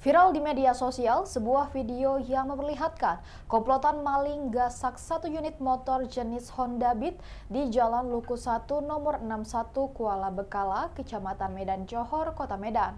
Viral di media sosial, sebuah video yang memperlihatkan komplotan maling gasak satu unit motor jenis Honda Beat di Jalan Luku 1 nomor 61 Kuala Bekala, Kecamatan Medan Johor, Kota Medan.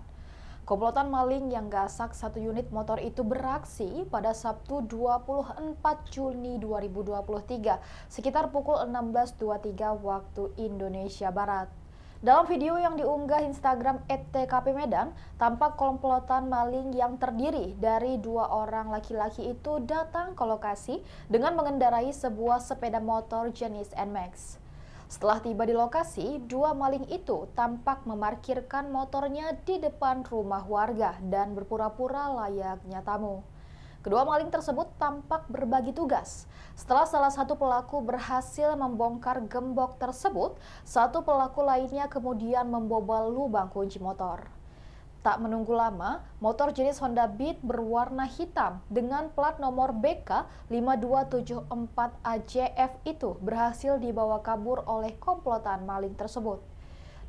Komplotan maling yang gasak satu unit motor itu beraksi pada Sabtu 24 Juni 2023 sekitar pukul 16.23 waktu Indonesia Barat. Dalam video yang diunggah Instagram @tkp Medan, tampak komplotan maling yang terdiri dari dua orang laki-laki itu datang ke lokasi dengan mengendarai sebuah sepeda motor jenis NMAX. Setelah tiba di lokasi, dua maling itu tampak memarkirkan motornya di depan rumah warga dan berpura-pura layaknya tamu. Kedua maling tersebut tampak berbagi tugas. Setelah salah satu pelaku berhasil membongkar gembok tersebut, satu pelaku lainnya kemudian membobol lubang kunci motor. Tak menunggu lama, motor jenis Honda Beat berwarna hitam dengan plat nomor BK 5274AJF itu berhasil dibawa kabur oleh komplotan maling tersebut.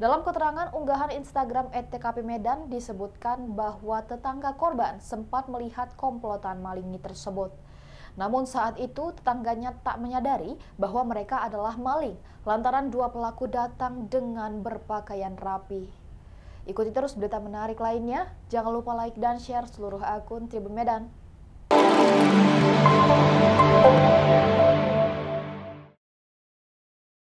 Dalam keterangan unggahan Instagram @tkp Medan disebutkan bahwa tetangga korban sempat melihat komplotan malingi tersebut. Namun saat itu tetangganya tak menyadari bahwa mereka adalah maling lantaran dua pelaku datang dengan berpakaian rapi. Ikuti terus berita menarik lainnya. Jangan lupa like dan share seluruh akun Tribun Medan.